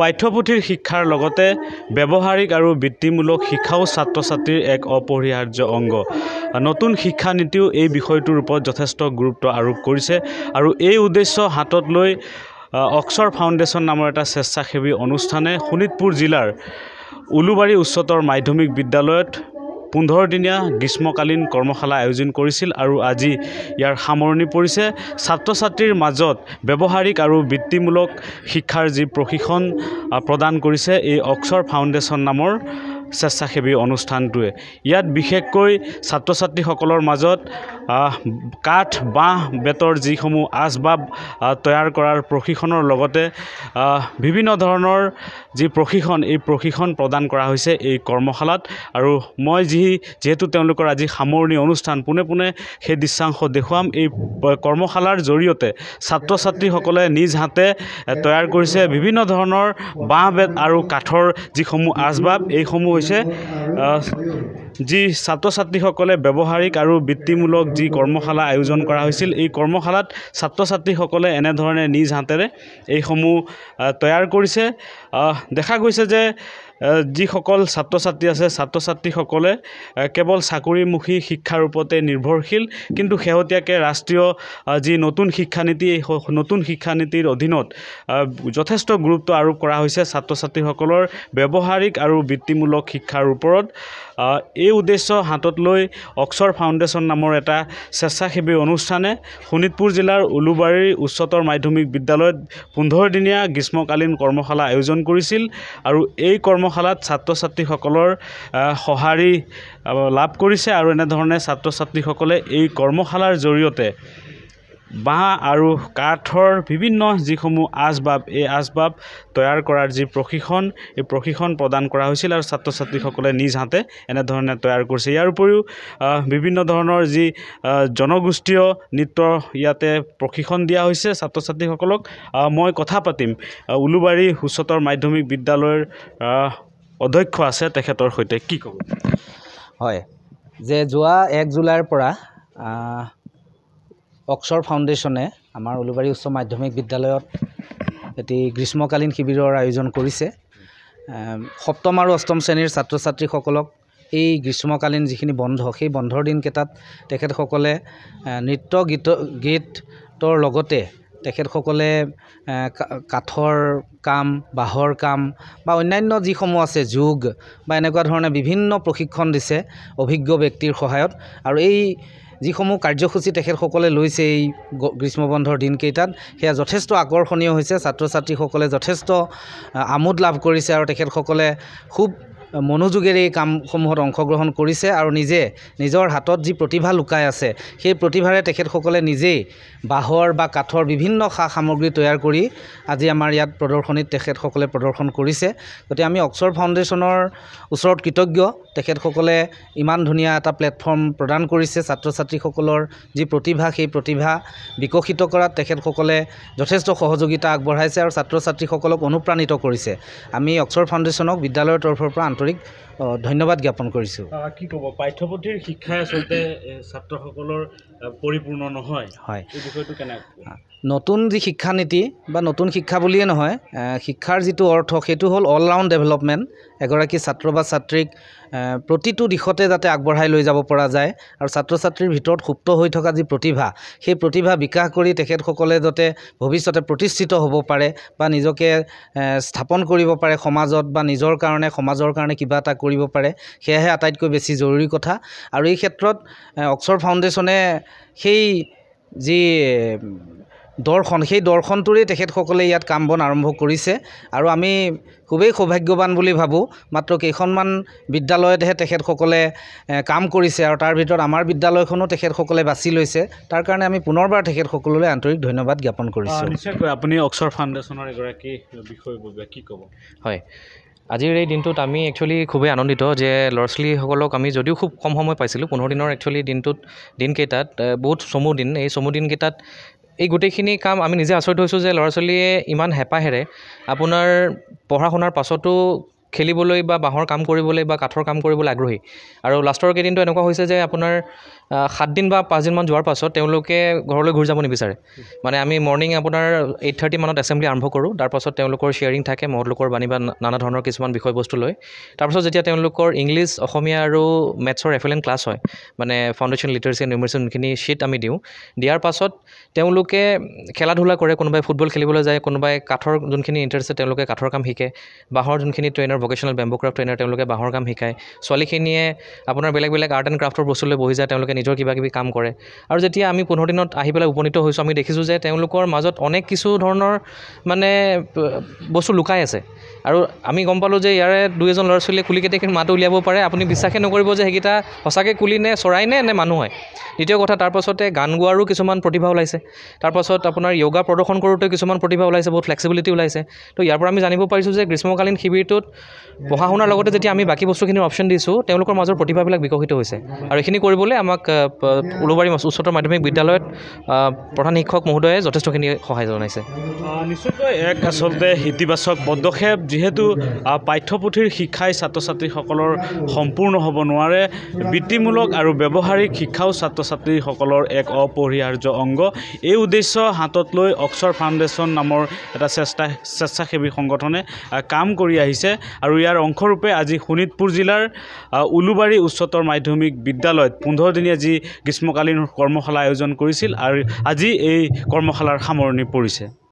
পাঠ্যপুথিৰ শিক্ষাৰ লগতে ব্যৱহাৰিক আৰু বৃত্তিমূলক শিক্ষাও ছাত্ৰ ছাত্ৰীৰ এক অপৰিহাৰ্য অংগ নতুন শিক্ষানীতিও এই বিষয়টোৰ ওপৰত যথেষ্ট গুৰুত্ব আৰোপ কৰিছে আৰু এই উদ্দেশ্য হাতত লৈ অক্সৰ ফাউণ্ডেশ্যন নামৰ এটা স্বেচ্ছাসেৱী অনুষ্ঠানে শোণিতপুৰ জিলাৰ উলুবাৰী উচ্চতৰ মাধ্যমিক বিদ্যালয়ত পোন্ধৰদিনীয়া গ্ৰীষ্মকালীন কৰ্মশালা আয়োজন কৰিছিল আৰু আজি ইয়াৰ সামৰণি পৰিছে ছাত্ৰ ছাত্ৰীৰ মাজত ব্যৱহাৰিক আৰু বৃত্তিমূলক শিক্ষাৰ যি প্ৰশিক্ষণ প্ৰদান কৰিছে এই অক্সৰ ফাউণ্ডেশ্যন নামৰ স্বেচ্ছাসেৱী অনুষ্ঠানটোৱে ইয়াত বিশেষকৈ ছাত্ৰ ছাত্ৰীসকলৰ মাজত কাঠ বাঁহ বেতৰ যিসমূহ আচবাব তৈয়াৰ কৰাৰ প্ৰশিক্ষণৰ লগতে বিভিন্ন ধৰণৰ যি প্ৰশিক্ষণ এই প্ৰশিক্ষণ প্ৰদান কৰা হৈছে এই কৰ্মশালাত আৰু মই যি যিহেতু তেওঁলোকৰ আজি সামৰণি অনুষ্ঠান পোনে পোনে সেই দৃশ্যাংশ দেখুৱাম এই কৰ্মশালাৰ জৰিয়তে ছাত্ৰ ছাত্ৰীসকলে নিজ হাতে তৈয়াৰ কৰিছে বিভিন্ন ধৰণৰ বাঁহ বেত আৰু কাঠৰ যিসমূহ আচবাব এইসমূহ হৈছে যি ছাত্ৰ ছাত্ৰীসকলে ব্যৱহাৰিক আৰু বৃত্তিমূলক যি কৰ্মশালা আয়োজন কৰা হৈছিল এই কৰ্মশালাত ছাত্ৰ ছাত্ৰীসকলে এনেধৰণে নিজ হাতেৰে এইসমূহ তৈয়াৰ কৰিছে দেখা গৈছে যে যিসকল ছাত্ৰ ছাত্ৰী আছে ছাত্ৰ ছাত্ৰীসকলে কেৱল চাকৰিমুখী শিক্ষাৰ ওপৰতে নিৰ্ভৰশীল কিন্তু শেহতীয়াকৈ ৰাষ্ট্ৰীয় যি নতুন শিক্ষানীতি এই নতুন শিক্ষানীতিৰ অধীনত যথেষ্ট গুৰুত্ব আৰোপ কৰা হৈছে ছাত্ৰ ছাত্ৰীসকলৰ ব্যৱহাৰিক আৰু বৃত্তিমূলক শিক্ষাৰ ওপৰত এই উদ্দেশ্য হাতত লৈ অক্সৰ ফাউণ্ডেশ্যন নামৰ এটা স্বেচ্ছাসেৱী অনুষ্ঠানে শোণিতপুৰ জিলাৰ উলুবাৰীৰ উচ্চতৰ মাধ্যমিক বিদ্যালয়ত পোন্ধৰ দিনীয়া গ্ৰীষ্মকালীন কৰ্মশালা আয়োজন কৰিছিল আৰু এই কৰ্মশালাত ছাত্ৰ ছাত্ৰীসকলৰ সঁহাৰি লাভ কৰিছে আৰু এনেধৰণে ছাত্ৰ ছাত্ৰীসকলে এই কৰ্মশালাৰ জৰিয়তে বাঁহ আৰু কাঠৰ বিভিন্ন যিসমূহ আচবাব এই আচবাব তৈয়াৰ কৰাৰ যি প্ৰশিক্ষণ এই প্ৰশিক্ষণ প্ৰদান কৰা হৈছিল আৰু ছাত্ৰ ছাত্ৰীসকলে নিজ হাতে এনেধৰণে তৈয়াৰ কৰিছে ইয়াৰ উপৰিও বিভিন্ন ধৰণৰ যি জনগোষ্ঠীয় নৃত্য ইয়াতে প্ৰশিক্ষণ দিয়া হৈছে ছাত্ৰ ছাত্ৰীসকলক মই কথা পাতিম উলুবাৰী উচ্চতৰ মাধ্যমিক বিদ্যালয়ৰ অধ্যক্ষ আছে তেখেতৰ সৈতে কি ক'ব হয় যে যোৱা এক জুলাইৰ পৰা অক্সৰ ফাউণ্ডেশ্যনে আমাৰ উলুবাৰী উচ্চ মাধ্যমিক বিদ্যালয়ত এটি গ্ৰীষ্মকালীন শিবিৰৰ আয়োজন কৰিছে সপ্তম আৰু অষ্টম শ্ৰেণীৰ ছাত্ৰ ছাত্ৰীসকলক এই গ্ৰীষ্মকালীন যিখিনি বন্ধ সেই বন্ধৰ দিনকেইটাত তেখেতসকলে নৃত্য গীত গীতৰ লগতে তেখেতসকলে কাঠৰ কাম বাঁহৰ কাম বা অন্যান্য যিসমূহ আছে যোগ বা এনেকুৱা ধৰণে বিভিন্ন প্ৰশিক্ষণ দিছে অভিজ্ঞ ব্যক্তিৰ সহায়ত আৰু এই যিসমূহ কাৰ্যসূচী তেখেতসকলে লৈছে এই গ্ৰীষ্ম বন্ধৰ দিনকেইটাত সেয়া যথেষ্ট আকৰ্ষণীয় হৈছে ছাত্ৰ ছাত্ৰীসকলে যথেষ্ট আমোদ লাভ কৰিছে আৰু তেখেতসকলে খুব মনোযোগেৰে এই কামসমূহত অংশগ্ৰহণ কৰিছে আৰু নিজে নিজৰ হাতত যি প্ৰতিভা লুকাই আছে সেই প্ৰতিভাৰে তেখেতসকলে নিজেই বাঁহৰ বা কাঠৰ বিভিন্ন সা সামগ্ৰী তৈয়াৰ কৰি আজি আমাৰ ইয়াত প্ৰদৰ্শনীত তেখেতসকলে প্ৰদৰ্শন কৰিছে গতিকে আমি অক্সৰ ফাউণ্ডেশ্যনৰ ওচৰত কৃতজ্ঞ তেখেতসকলে ইমান ধুনীয়া এটা প্লেটফৰ্ম প্ৰদান কৰিছে ছাত্ৰ ছাত্ৰীসকলৰ যি প্ৰতিভা সেই প্ৰতিভা বিকশিত কৰাত তেখেতসকলে যথেষ্ট সহযোগিতা আগবঢ়াইছে আৰু ছাত্ৰ ছাত্ৰীসকলক অনুপ্ৰাণিত কৰিছে আমি অক্সৰ ফাউণ্ডেশ্যনক বিদ্যালয়ৰ তৰফৰ পৰা আন্তৰিক ধন্যবাদ জ্ঞাপন কৰিছোঁ কি ক'ব পাঠ্যপুথিৰ শিক্ষাই আচলতে ছাত্ৰসকলৰ পৰিপূৰ্ণ নহয় হয় এই বিষয়টো কেনেকৈ নতুন যি শিক্ষানীতি বা নতুন শিক্ষা বুলিয়ে নহয় শিক্ষাৰ যিটো অৰ্থ সেইটো হ'ল অলৰাউণ্ড ডেভেলপমেণ্ট এগৰাকী ছাত্ৰ বা ছাত্ৰীক প্ৰতিটো দিশতে যাতে আগবঢ়াই লৈ যাব পৰা যায় আৰু ছাত্ৰ ছাত্ৰীৰ ভিতৰত সুপ্ত হৈ থকা যি প্ৰতিভা সেই প্ৰতিভা বিকাশ কৰি তেখেতসকলে যাতে ভৱিষ্যতে প্ৰতিষ্ঠিত হ'ব পাৰে বা নিজকে স্থাপন কৰিব পাৰে সমাজত বা নিজৰ কাৰণে সমাজৰ কাৰণে কিবা এটা কৰিব পাৰে সেয়াহে আটাইতকৈ বেছি জৰুৰী কথা আৰু এই ক্ষেত্ৰত অক্সৰ ফাউণ্ডেশ্যনে সেই যি দৰ্শন সেই দৰ্শনটোৰেই তেখেতসকলে ইয়াত কাম বন আৰম্ভ কৰিছে আৰু আমি খুবেই সৌভাগ্যৱান বুলি ভাবোঁ মাত্ৰ কেইখনমান বিদ্যালয়তহে তেখেতসকলে কাম কৰিছে আৰু তাৰ ভিতৰত আমাৰ বিদ্যালয়খনো তেখেতসকলে বাছি লৈছে তাৰ কাৰণে আমি পুনৰবাৰ তেখেতসকললৈ আন্তৰিক ধন্যবাদ জ্ঞাপন কৰিছোঁ নিশ্চয়কৈ আপুনি অক্সৰ ফাউণ্ডেশ্যনৰ এগৰাকী বিষয়ববীয়া কি ক'ব হয় আজিৰ এই দিনটোত আমি একচুৱেলি খুবেই আনন্দিত যে ল'ৰা ছোৱালীসকলক আমি যদিও খুব কম সময় পাইছিলোঁ পোন্ধৰ দিনৰ একচুৱেলি দিনটোত দিনকেইটাত বহুত চমু দিন এই চমু দিনকেইটাত এই গোটেইখিনি কাম আমি নিজে আচৰিত হৈছোঁ যে ল'ৰা ছোৱালীয়ে ইমান হেঁপাহেৰে আপোনাৰ পঢ়া শুনাৰ পাছতো খেলিবলৈ বা বাঁহৰ কাম কৰিবলৈ বা কাঠৰ কাম কৰিবলৈ আগ্ৰহী আৰু লাষ্টৰ কেইদিনটো এনেকুৱা হৈছে যে আপোনাৰ সাতদিন বা পাঁচদিনমান যোৱাৰ পাছত তেওঁলোকে ঘৰলৈ ঘূৰি যাব নিবিচাৰে মানে আমি মৰ্ণিং আপোনাৰ এইট থাৰ্টি মানত এছেম্বলি আৰম্ভ কৰোঁ তাৰপাছত তেওঁলোকৰ শ্বেয়াৰিং থাকে মহলোকৰ বাণী বা নানা ধৰণৰ কিছুমান বিষয়বস্তু লৈ তাৰপাছত যেতিয়া তেওঁলোকৰ ইংলিছ অসমীয়া আৰু মেথছৰ এফেলেণ্ট ক্লাছ হয় মানে ফাউণ্ডেশ্যন লিটাৰেচি এণ্ড ইউমেচনখিনি শ্বীট আমি দিওঁ দিয়াৰ পাছত তেওঁলোকে খেলা ধূলা কৰে কোনোবাই ফুটবল খেলিবলৈ যায় কোনোবাই কাঠৰ যোনখিনি ইণ্টাৰেষ্ট আছে তেওঁলোকে কাঠৰ কাম শিকে বাঁহৰ যোনখিনি ট্ৰেইনৰ আপোনাৰ ভকেশ্যনেল বেম্বু ক্ৰাফ্ট ট্ৰেইনাৰ তেওঁলোকে বাঁহৰ কাম শিকায় ছোৱালীখিনিয়ে আপোনাৰ বেলেগ বেলেগ আৰ্ট এণ্ড ক্ৰাফ্টৰ বস্তু লৈ বহি যায় তেওঁলোকে নিজৰ কিবাকিবি কাম কৰে আৰু যেতিয়া আমি পোন্ধৰ দিনত আহি পেলাই উপনীত হৈছোঁ আমি দেখিছোঁ যে তেওঁলোকৰ মাজত অনেক কিছু ধৰণৰ মানে বস্তু লুকাই আছে আৰু আমি গম পালোঁ যে ইয়াৰে দুই এজন ল'ৰা ছোৱালীয়ে কুলি কেইটাখিনি মাত উলিয়াব পাৰে আপুনি বিশ্বাসেই নকৰিব যে সেইকেইটা সঁচাকৈ কুলি নে চৰাই নে নে মানুহ হয় দ্বিতীয় কথা তাৰপাছতে গান গোৱাৰো কিছুমান প্ৰতিভা ওলাইছে তাৰপাছত আপোনাৰ য়োগা প্ৰদৰ্শন কৰোঁতে কিছুমান প্ৰতিভা ওলাইছে বহুত ফ্লেক্সিবিলিটি ওলাইছে তো ইয়াৰ পৰা আমি জানিব পাৰিছোঁ যে গ্ৰীষ্মকালীন শিবিৰটোত পঢ়া শুনাৰ লগতে যেতিয়া আমি বাকী বস্তুখিনিৰ অপশ্যন দিছোঁ তেওঁলোকৰ মাজৰ প্ৰতিভাবিলাক বিকশিত হৈছে আৰু এইখিনি কৰিবলৈ আমাক উলুবাৰী উচ্চতৰ মাধ্যমিক বিদ্যালয়ত প্ৰধান শিক্ষক মহোদয়ে যথেষ্টখিনি সহায় জনাইছে নিশ্চয়কৈ এক আচলতে ইতিবাচক পদক্ষেপ যিহেতু পাঠ্যপুথিৰ শিক্ষাই ছাত্ৰ ছাত্ৰীসকলৰ সম্পূৰ্ণ হ'ব নোৱাৰে বৃত্তিমূলক আৰু ব্যৱহাৰিক শিক্ষাও ছাত্ৰ ছাত্ৰীসকলৰ এক অপৰিহাৰ্য অংগ এই উদ্দেশ্য হাতত লৈ অক্সৰ ফাউণ্ডেশ্যন নামৰ এটা স্বেচ্ছা স্বেচ্ছাসেৱী সংগঠনে কাম কৰি আহিছে আৰু ইয়াৰ অংশৰূপে আজি শোণিতপুৰ জিলাৰ উলুবাৰী উচ্চতৰ মাধ্যমিক বিদ্যালয়ত পোন্ধৰ দিনীয়া যি গ্ৰীষ্মকালীন কৰ্মশালা আয়োজন কৰিছিল আৰু আজি এই কৰ্মশালাৰ সামৰণি পৰিছে